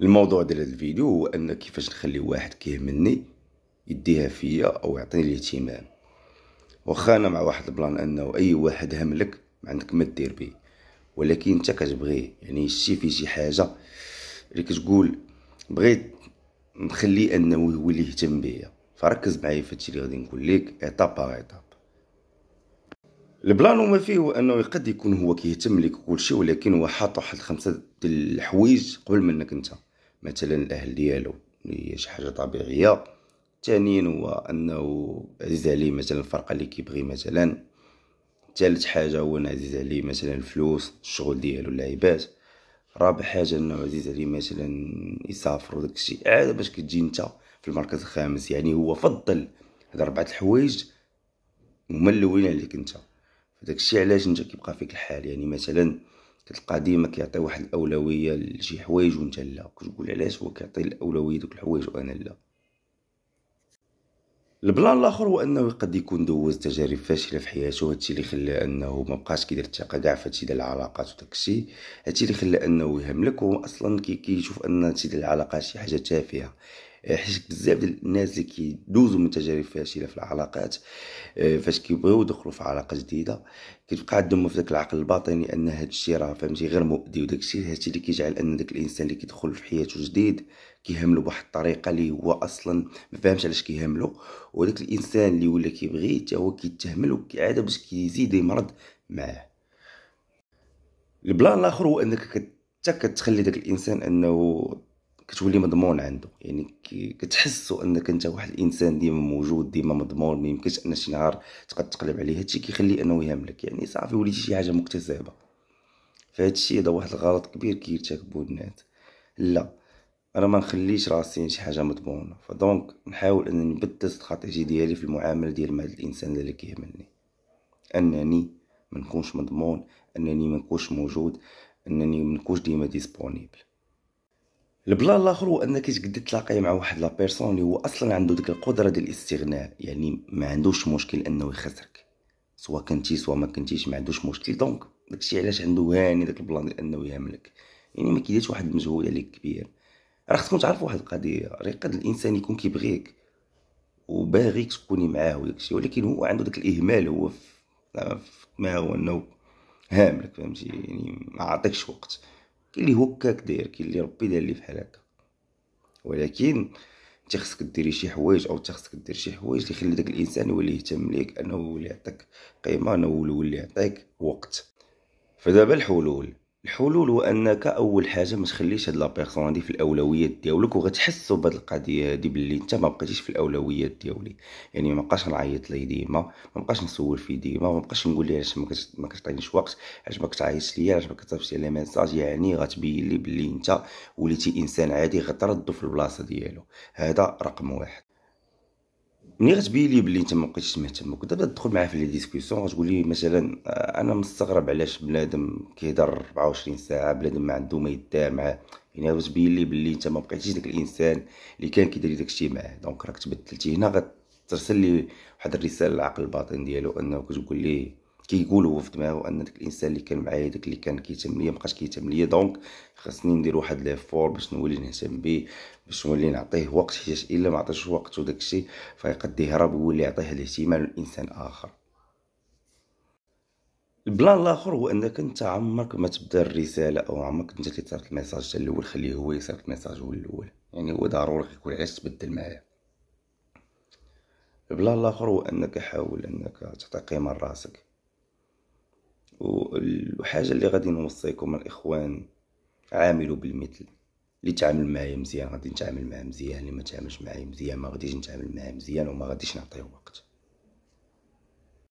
الموضوع ديال هذا الفيديو هو ان كيفاش نخلي واحد كيهملني يديها فيا او يعطيني الاهتمام واخا انا مع واحد البلان انه اي واحد هملك ما عندك ما دير به ولكن انت كتبغيه يعني شتي في شي حاجه اللي كتقول بغيت نخلي انه هو اللي يهتم بيا فركز معايا في هادشي اللي غادي نقول لك ايطاب باغ ايطاب البلان وما فيه هو انه قد يكون هو كيهتم لك كل شيء ولكن هو حاط واحد خمسه ديال الحوايج قبل منك انت مثلا الاهل ديالو هي شي حاجه طبيعيه ثانيا هو انه عزيز عليه مثلا الفرقه اللي كيبغي مثلا ثالث حاجه هو انه عزيز عليه مثلا الفلوس الشغل ديالو اللعيبات رابع حاجه انه عزيز عليه مثلا يسافر وداك الشيء عاد باش كتجي انت في المركز الخامس يعني هو فضل هاد اربعه الحوايج هما الاولين عليك انت داكشي علاش نتا كيبقى فيك الحال يعني مثلا كتلقى ديما كيعطي واحد الاولويه لشي حوايج وانت لا كتقول علاش هو كيعطي الاولويه دوك الحوايج وانا لا البلان الاخر هو انه قد يكون دوز تجارب فاشله في حياته هادشي اللي خلى انه ما بقاش كيدير الثقه كاع هادشي ديال العلاقات وداكشي هادشي اللي خلى انه يهملك واصلا اصلا كيشوف كي ان هادشي ديال العلاقات شي حاجه تافهه إيه، حيت بزاف ديال الناس اللي كيدوزوا من تجارب فاشله في العلاقات إيه، فاش كيبغيو يدخلوا في علاقه جديده كتبقى عندهم في ذاك العقل الباطني ان هذا الشيء راه فهمتي غير مؤذي وداك الشيء هادشي اللي كيجعل ان داك الانسان اللي كيدخل في حياته جديد كيهملو بواحد الطريقه اللي هو اصلا ما فاهمش علاش كيهملو وداك الانسان اللي ولا كيبغي حتى هو كيتهمل وكيعاد باش كيزيد يمرض معاه البلان الاخر هو انك حتى كتخلي داك الانسان انه كتولي مضمون عنده يعني كتحسو انك انت واحد الانسان ديما موجود ديما مضمون ما يمكنش ان شي نهار تقد تقلب عليه هادشي كيخلي انه يهملك يعني صافي وليتي شي حاجه مكتسبه فهادشي هذا واحد الغلط كبير كيرتكبوا الناس لا انا ما نخليش راسي شي حاجه مضمونه فدونك نحاول انني نبدل استراتيجي ديالي في المعامله ديال مع الانسان اللي كيهملني انني ما نكونش مضمون انني ما نكونش موجود انني ما نكونش ديما ديسبونيبل البلان الاخر هو انك تقدر تلاقي مع واحد لا بيرسون اللي هو اصلا عنده ديك القدره ديال الاستغناء يعني ما عندوش مشكل انه يخسرك سواء كنتي سواء ما كنتيش ما عندوش مشكل دونك داكشي علاش عنده هاني داك البلان ديال انه يهملك يعني ما كيديرش واحد المجهود عليك كبير راه خصكم تعرف واحد القضيه راه قد الانسان يكون كيبغيك وباغيك تكوني معاه وداكشي ولكن هو عنده داك الاهمال هو في ما هو انه هاملك فهمتي يعني ما عطيكش وقت كاين اللي هكاك داير كاين اللي ربي داير ليه بحال هكا ولكن انت خصك ديري شي حوايج او انت خصك دير شي حوايج اللي يخلي داك الانسان يولي يهتم ليك انه يولي يعطيك قيمه انه يولي يعطيك وقت فدابا الحلول الحلول هو انك اول حاجه ما تخليش هاد لا بيرسون هادي في الاولويات ديالك وغتحسوا بهاد القضيه هادي باللي انت ما بقيتيش في الاولويات ديالي يعني ما بقاش نعيط ليه ديما ما بقاش نسول فيه ديما ما بقاش نقول ليه علاش ما كتعطينيش وقت علاش ما كتعيطش ليا علاش ما كتصيفطش لي ميساج يعني غتبين لي بلي انت وليتي انسان عادي غتردو في البلاصه ديالو هذا رقم واحد ملي غتبين لي بلي انت ما بقيتش مهتم دابا تدخل معاه في لي ديسكوسيون غتقول لي مثلا آه، انا مستغرب علاش بنادم كيهضر 24 ساعه بنادم ما عنده ما يدار معاه يعني غتبين لي بلي انت ما بقيتيش داك الانسان اللي كان كيدير داكشي معاه دونك راك تبدلتي هنا غترسل لي واحد الرساله للعقل الباطن ديالو انه كتقول ليه كيقولوا في دماغه ان داك الانسان اللي كان معايا داك اللي كان كيتم ليا مابقاش كيتم ليا دونك خاصني ندير واحد ليفور باش نولي نهتم به باش نولي نعطيه وقت حيت الا ما عطيتش وقت وداك الشيء فيقد يهرب ويولي يعطيه الاهتمام لانسان اخر البلان الاخر هو انك انت عمرك ما تبدا الرساله او عمرك انت اللي تصيفط الميساج الاول خليه هو يصيفط الميساج هو الاول يعني هو ضروري يكون علاش تبدل معايا البلان الاخر هو انك حاول انك تعطي قيمه لراسك والحاجة اللي غادي نوصيكم الإخوان عاملوا بالمثل اللي تعامل معايا مزيان غادي نتعامل معاه مزيان اللي ما تعاملش معايا مزيان ما غاديش نتعامل معاه مزيان وما غاديش نعطيه وقت